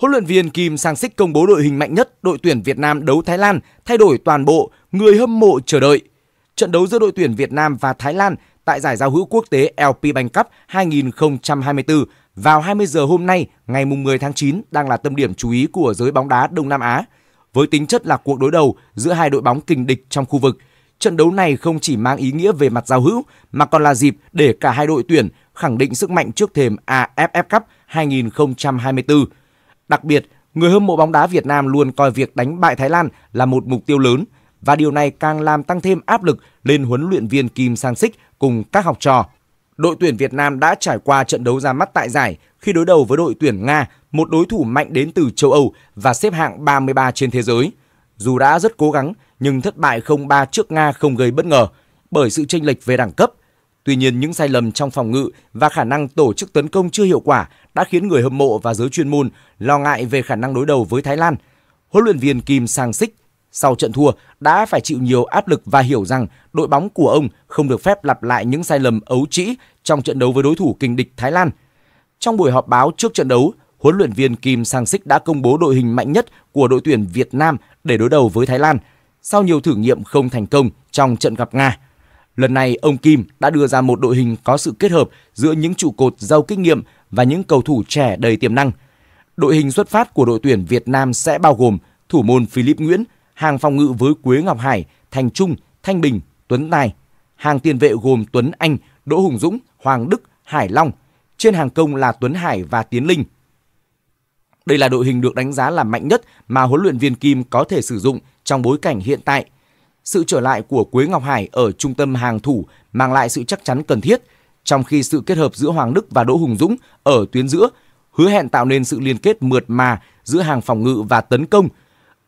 Huấn luyện viên Kim Sang sik công bố đội hình mạnh nhất đội tuyển Việt Nam đấu Thái Lan, thay đổi toàn bộ, người hâm mộ chờ đợi. Trận đấu giữa đội tuyển Việt Nam và Thái Lan tại giải giao hữu quốc tế LP Bank Cup 2024 vào 20 giờ hôm nay ngày 10 tháng 9 đang là tâm điểm chú ý của giới bóng đá Đông Nam Á. Với tính chất là cuộc đối đầu giữa hai đội bóng kình địch trong khu vực, trận đấu này không chỉ mang ý nghĩa về mặt giao hữu mà còn là dịp để cả hai đội tuyển khẳng định sức mạnh trước thềm AFF Cup 2024 Đặc biệt, người hâm mộ bóng đá Việt Nam luôn coi việc đánh bại Thái Lan là một mục tiêu lớn và điều này càng làm tăng thêm áp lực lên huấn luyện viên Kim Sang Sik cùng các học trò. Đội tuyển Việt Nam đã trải qua trận đấu ra mắt tại giải khi đối đầu với đội tuyển Nga, một đối thủ mạnh đến từ châu Âu và xếp hạng 33 trên thế giới. Dù đã rất cố gắng nhưng thất bại 0-3 trước Nga không gây bất ngờ bởi sự chênh lệch về đẳng cấp Tuy nhiên, những sai lầm trong phòng ngự và khả năng tổ chức tấn công chưa hiệu quả đã khiến người hâm mộ và giới chuyên môn lo ngại về khả năng đối đầu với Thái Lan. Huấn luyện viên Kim Sang Sik sau trận thua đã phải chịu nhiều áp lực và hiểu rằng đội bóng của ông không được phép lặp lại những sai lầm ấu trĩ trong trận đấu với đối thủ kình địch Thái Lan. Trong buổi họp báo trước trận đấu, huấn luyện viên Kim Sang Sik đã công bố đội hình mạnh nhất của đội tuyển Việt Nam để đối đầu với Thái Lan sau nhiều thử nghiệm không thành công trong trận gặp Nga. Lần này, ông Kim đã đưa ra một đội hình có sự kết hợp giữa những trụ cột giàu kinh nghiệm và những cầu thủ trẻ đầy tiềm năng. Đội hình xuất phát của đội tuyển Việt Nam sẽ bao gồm thủ môn Philip Nguyễn, hàng phòng ngự với Quế Ngọc Hải, Thành Trung, Thanh Bình, Tuấn Tài. Hàng tiền vệ gồm Tuấn Anh, Đỗ Hùng Dũng, Hoàng Đức, Hải Long. Trên hàng công là Tuấn Hải và Tiến Linh. Đây là đội hình được đánh giá là mạnh nhất mà huấn luyện viên Kim có thể sử dụng trong bối cảnh hiện tại – sự trở lại của Quế Ngọc Hải ở trung tâm hàng thủ mang lại sự chắc chắn cần thiết, trong khi sự kết hợp giữa Hoàng Đức và Đỗ Hùng Dũng ở tuyến giữa hứa hẹn tạo nên sự liên kết mượt mà giữa hàng phòng ngự và tấn công.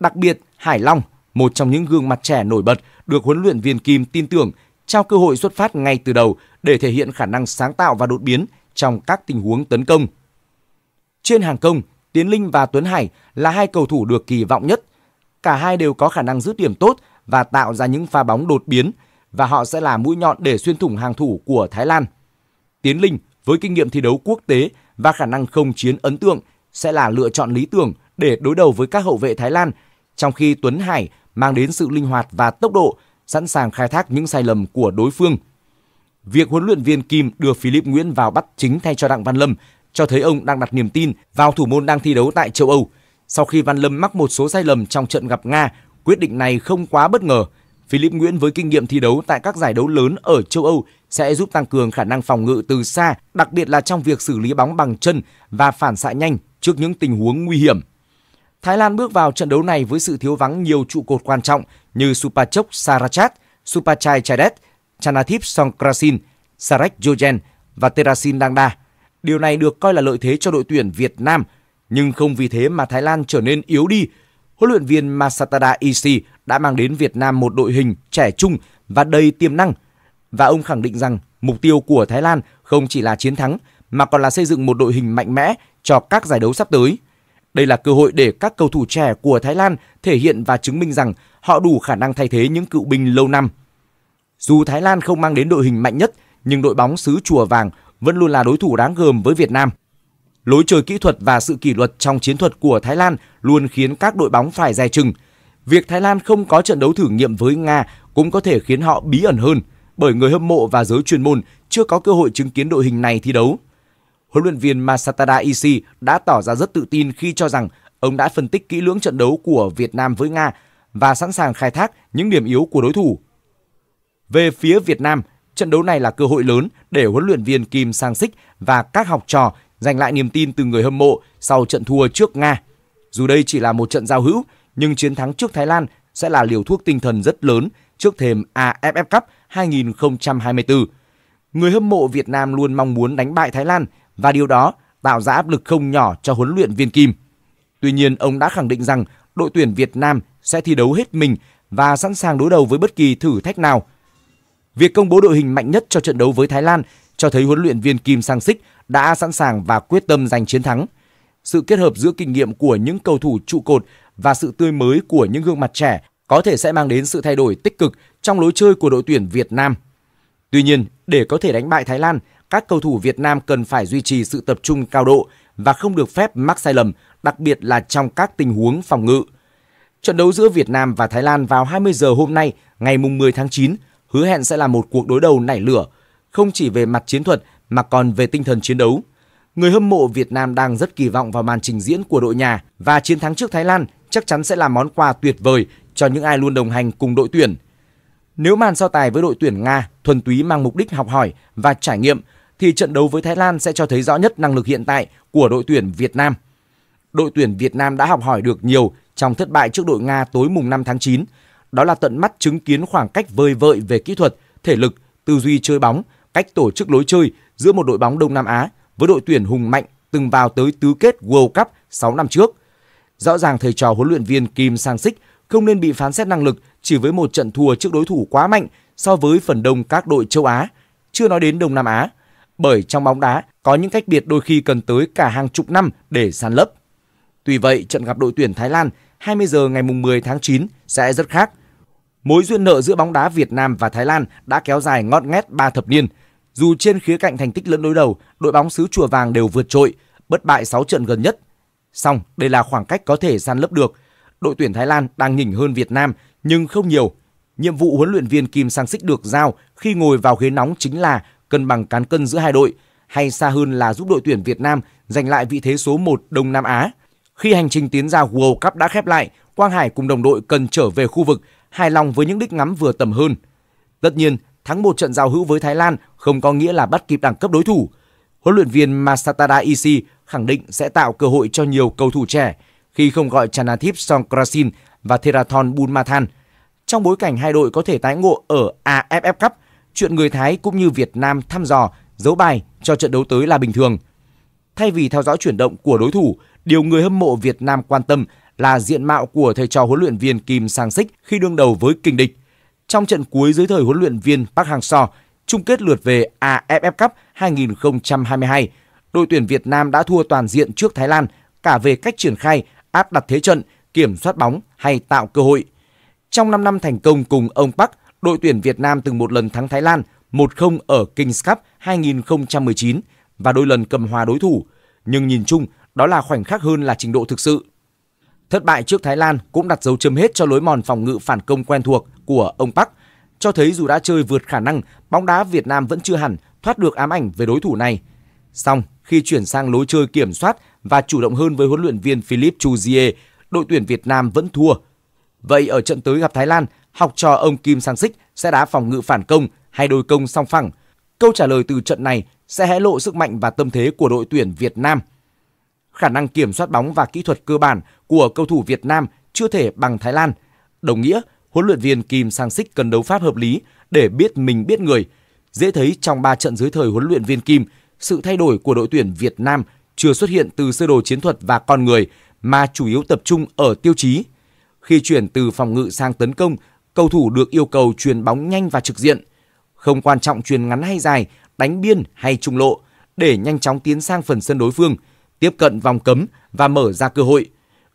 Đặc biệt, Hải Long, một trong những gương mặt trẻ nổi bật được huấn luyện viên Kim tin tưởng trao cơ hội xuất phát ngay từ đầu để thể hiện khả năng sáng tạo và đột biến trong các tình huống tấn công. Trên hàng công, Tiến Linh và Tuấn Hải là hai cầu thủ được kỳ vọng nhất. Cả hai đều có khả năng giữ điểm tốt và tạo ra những pha bóng đột biến và họ sẽ là mũi nhọn để xuyên thủng hàng thủ của Thái Lan. Tiến Linh với kinh nghiệm thi đấu quốc tế và khả năng không chiến ấn tượng sẽ là lựa chọn lý tưởng để đối đầu với các hậu vệ Thái Lan, trong khi Tuấn Hải mang đến sự linh hoạt và tốc độ, sẵn sàng khai thác những sai lầm của đối phương. Việc huấn luyện viên Kim đưa Philip Nguyễn vào bắt chính thay cho Đặng Văn Lâm cho thấy ông đang đặt niềm tin vào thủ môn đang thi đấu tại châu Âu. Sau khi Văn Lâm mắc một số sai lầm trong trận gặp Nga Quyết định này không quá bất ngờ. Philip Nguyễn với kinh nghiệm thi đấu tại các giải đấu lớn ở châu Âu sẽ giúp tăng cường khả năng phòng ngự từ xa, đặc biệt là trong việc xử lý bóng bằng chân và phản xạ nhanh trước những tình huống nguy hiểm. Thái Lan bước vào trận đấu này với sự thiếu vắng nhiều trụ cột quan trọng như Supachok Sarachat, Supachai Chaidet, Chanathip Songkrasin, Sarek Jojen và Terasin Dangda. Điều này được coi là lợi thế cho đội tuyển Việt Nam, nhưng không vì thế mà Thái Lan trở nên yếu đi huấn luyện viên Masatada Ishii đã mang đến Việt Nam một đội hình trẻ trung và đầy tiềm năng. Và ông khẳng định rằng mục tiêu của Thái Lan không chỉ là chiến thắng mà còn là xây dựng một đội hình mạnh mẽ cho các giải đấu sắp tới. Đây là cơ hội để các cầu thủ trẻ của Thái Lan thể hiện và chứng minh rằng họ đủ khả năng thay thế những cựu binh lâu năm. Dù Thái Lan không mang đến đội hình mạnh nhất, nhưng đội bóng xứ Chùa Vàng vẫn luôn là đối thủ đáng gờm với Việt Nam. Lối chơi kỹ thuật và sự kỷ luật trong chiến thuật của Thái Lan luôn khiến các đội bóng phải dè chừng. Việc Thái Lan không có trận đấu thử nghiệm với Nga cũng có thể khiến họ bí ẩn hơn bởi người hâm mộ và giới chuyên môn chưa có cơ hội chứng kiến đội hình này thi đấu. Huấn luyện viên Masatada Isi đã tỏ ra rất tự tin khi cho rằng ông đã phân tích kỹ lưỡng trận đấu của Việt Nam với Nga và sẵn sàng khai thác những điểm yếu của đối thủ. Về phía Việt Nam, trận đấu này là cơ hội lớn để huấn luyện viên Kim Sang Sik và các học trò giành lại niềm tin từ người hâm mộ sau trận thua trước Nga. Dù đây chỉ là một trận giao hữu, nhưng chiến thắng trước Thái Lan sẽ là liều thuốc tinh thần rất lớn trước thềm AFF Cup 2024. Người hâm mộ Việt Nam luôn mong muốn đánh bại Thái Lan và điều đó tạo ra áp lực không nhỏ cho huấn luyện viên Kim. Tuy nhiên, ông đã khẳng định rằng đội tuyển Việt Nam sẽ thi đấu hết mình và sẵn sàng đối đầu với bất kỳ thử thách nào. Việc công bố đội hình mạnh nhất cho trận đấu với Thái Lan cho thấy huấn luyện viên Kim Sang Sik đã sẵn sàng và quyết tâm giành chiến thắng. Sự kết hợp giữa kinh nghiệm của những cầu thủ trụ cột và sự tươi mới của những gương mặt trẻ có thể sẽ mang đến sự thay đổi tích cực trong lối chơi của đội tuyển Việt Nam. Tuy nhiên, để có thể đánh bại Thái Lan, các cầu thủ Việt Nam cần phải duy trì sự tập trung cao độ và không được phép mắc sai lầm, đặc biệt là trong các tình huống phòng ngự. Trận đấu giữa Việt Nam và Thái Lan vào 20 giờ hôm nay, ngày mùng 10 tháng 9, hứa hẹn sẽ là một cuộc đối đầu nảy lửa không chỉ về mặt chiến thuật mà còn về tinh thần chiến đấu. Người hâm mộ Việt Nam đang rất kỳ vọng vào màn trình diễn của đội nhà và chiến thắng trước Thái Lan chắc chắn sẽ là món quà tuyệt vời cho những ai luôn đồng hành cùng đội tuyển. Nếu màn so tài với đội tuyển Nga thuần túy mang mục đích học hỏi và trải nghiệm thì trận đấu với Thái Lan sẽ cho thấy rõ nhất năng lực hiện tại của đội tuyển Việt Nam. Đội tuyển Việt Nam đã học hỏi được nhiều trong thất bại trước đội Nga tối mùng 5 tháng 9. Đó là tận mắt chứng kiến khoảng cách vơi vợi về kỹ thuật, thể lực, tư duy chơi bóng cách tổ chức lối chơi giữa một đội bóng Đông Nam Á với đội tuyển hùng mạnh từng vào tới tứ kết World Cup 6 năm trước. Rõ ràng thầy trò huấn luyện viên Kim Sang-sik không nên bị phán xét năng lực chỉ với một trận thua trước đối thủ quá mạnh so với phần đông các đội châu Á, chưa nói đến Đông Nam Á, bởi trong bóng đá có những cách biệt đôi khi cần tới cả hàng chục năm để san lấp. Tuy vậy, trận gặp đội tuyển Thái Lan 20 giờ ngày 10 tháng 9 sẽ rất khác. Mối duyên nợ giữa bóng đá Việt Nam và Thái Lan đã kéo dài ngót nghét 3 thập niên – dù trên khía cạnh thành tích lẫn đối đầu, đội bóng xứ Chùa Vàng đều vượt trội, bất bại 6 trận gần nhất. Song, đây là khoảng cách có thể san lấp được. Đội tuyển Thái Lan đang nhỉnh hơn Việt Nam nhưng không nhiều. Nhiệm vụ huấn luyện viên Kim Sang Sích được giao khi ngồi vào ghế nóng chính là cân bằng cán cân giữa hai đội, hay xa hơn là giúp đội tuyển Việt Nam giành lại vị thế số 1 Đông Nam Á. Khi hành trình tiến ra World Cup đã khép lại, Quang Hải cùng đồng đội cần trở về khu vực hài lòng với những đích ngắm vừa tầm hơn. Tất nhiên, Thắng một trận giao hữu với Thái Lan không có nghĩa là bắt kịp đẳng cấp đối thủ. Huấn luyện viên Masatada Isi khẳng định sẽ tạo cơ hội cho nhiều cầu thủ trẻ khi không gọi Chanathip Songkrasin và Therathon Bunmathan. Trong bối cảnh hai đội có thể tái ngộ ở AFF Cup, chuyện người Thái cũng như Việt Nam thăm dò, giấu bài cho trận đấu tới là bình thường. Thay vì theo dõi chuyển động của đối thủ, điều người hâm mộ Việt Nam quan tâm là diện mạo của thầy trò huấn luyện viên Kim Sang Sik khi đương đầu với kình địch trong trận cuối dưới thời huấn luyện viên Park Hang-seo, chung kết lượt về AFF Cup 2022. Đội tuyển Việt Nam đã thua toàn diện trước Thái Lan cả về cách triển khai, áp đặt thế trận, kiểm soát bóng hay tạo cơ hội. Trong 5 năm thành công cùng ông Park, đội tuyển Việt Nam từng một lần thắng Thái Lan 1-0 ở Kings Cup 2019 và đôi lần cầm hòa đối thủ. Nhưng nhìn chung, đó là khoảnh khắc hơn là trình độ thực sự Thất bại trước Thái Lan cũng đặt dấu chấm hết cho lối mòn phòng ngự phản công quen thuộc của ông Park, cho thấy dù đã chơi vượt khả năng, bóng đá Việt Nam vẫn chưa hẳn thoát được ám ảnh về đối thủ này. Song, khi chuyển sang lối chơi kiểm soát và chủ động hơn với huấn luyện viên Philippe Chuzier, đội tuyển Việt Nam vẫn thua. Vậy ở trận tới gặp Thái Lan, học trò ông Kim Sang Sik sẽ đá phòng ngự phản công hay đôi công song phẳng? Câu trả lời từ trận này sẽ hé lộ sức mạnh và tâm thế của đội tuyển Việt Nam khả năng kiểm soát bóng và kỹ thuật cơ bản của cầu thủ Việt Nam chưa thể bằng Thái Lan. Đồng nghĩa, huấn luyện viên Kim Sang Sik cần đấu pháp hợp lý để biết mình biết người. Dễ thấy trong 3 trận dưới thời huấn luyện viên Kim, sự thay đổi của đội tuyển Việt Nam chưa xuất hiện từ sơ đồ chiến thuật và con người mà chủ yếu tập trung ở tiêu chí. Khi chuyển từ phòng ngự sang tấn công, cầu thủ được yêu cầu truyền bóng nhanh và trực diện. Không quan trọng truyền ngắn hay dài, đánh biên hay trung lộ để nhanh chóng tiến sang phần sân đối phương – tiếp cận vòng cấm và mở ra cơ hội.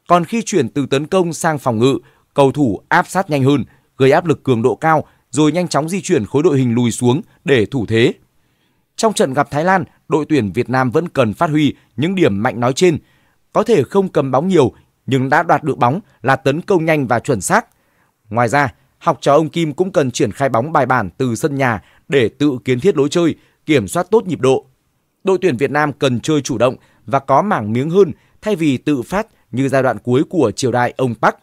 Còn khi chuyển từ tấn công sang phòng ngự, cầu thủ áp sát nhanh hơn, gây áp lực cường độ cao rồi nhanh chóng di chuyển khối đội hình lùi xuống để thủ thế. Trong trận gặp Thái Lan, đội tuyển Việt Nam vẫn cần phát huy những điểm mạnh nói trên. Có thể không cầm bóng nhiều nhưng đã đoạt được bóng là tấn công nhanh và chuẩn xác. Ngoài ra, học trò ông Kim cũng cần triển khai bóng bài bản từ sân nhà để tự kiến thiết lối chơi, kiểm soát tốt nhịp độ. Đội tuyển Việt Nam cần chơi chủ động, và có mảng miếng hơn thay vì tự phát như giai đoạn cuối của triều đại ông Park,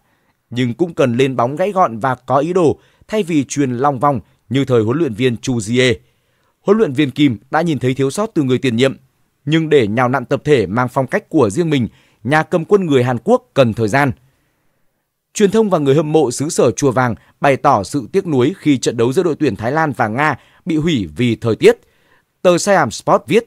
nhưng cũng cần lên bóng gãy gọn và có ý đồ thay vì truyền long vòng như thời huấn luyện viên Chu Jie. Huấn luyện viên Kim đã nhìn thấy thiếu sót từ người tiền nhiệm, nhưng để nhào nặn tập thể mang phong cách của riêng mình, nhà cầm quân người Hàn Quốc cần thời gian. Truyền thông và người hâm mộ xứ sở Chùa Vàng bày tỏ sự tiếc nuối khi trận đấu giữa đội tuyển Thái Lan và Nga bị hủy vì thời tiết. Tờ Siam Sport viết,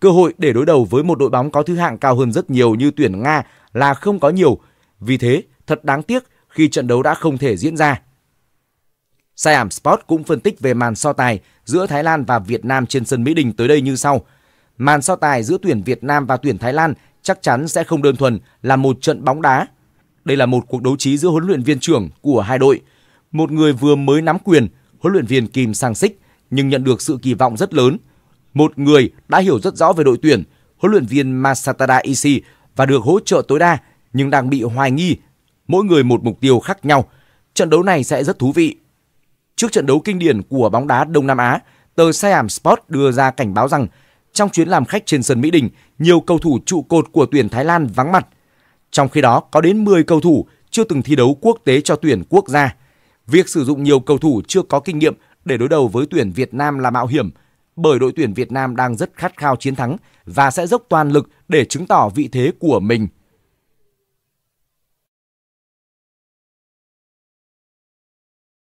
Cơ hội để đối đầu với một đội bóng có thứ hạng cao hơn rất nhiều như tuyển Nga là không có nhiều. Vì thế, thật đáng tiếc khi trận đấu đã không thể diễn ra. Siam Sport cũng phân tích về màn so tài giữa Thái Lan và Việt Nam trên sân Mỹ Đình tới đây như sau. Màn so tài giữa tuyển Việt Nam và tuyển Thái Lan chắc chắn sẽ không đơn thuần là một trận bóng đá. Đây là một cuộc đấu trí giữa huấn luyện viên trưởng của hai đội. Một người vừa mới nắm quyền, huấn luyện viên Kim Sang Sik nhưng nhận được sự kỳ vọng rất lớn – một người đã hiểu rất rõ về đội tuyển, huấn luyện viên Masatada Ishii và được hỗ trợ tối đa nhưng đang bị hoài nghi. Mỗi người một mục tiêu khác nhau. Trận đấu này sẽ rất thú vị. Trước trận đấu kinh điển của bóng đá Đông Nam Á, tờ Siam Sport đưa ra cảnh báo rằng trong chuyến làm khách trên sân Mỹ Đình, nhiều cầu thủ trụ cột của tuyển Thái Lan vắng mặt. Trong khi đó, có đến 10 cầu thủ chưa từng thi đấu quốc tế cho tuyển quốc gia. Việc sử dụng nhiều cầu thủ chưa có kinh nghiệm để đối đầu với tuyển Việt Nam là mạo hiểm – bởi đội tuyển Việt Nam đang rất khát khao chiến thắng và sẽ dốc toàn lực để chứng tỏ vị thế của mình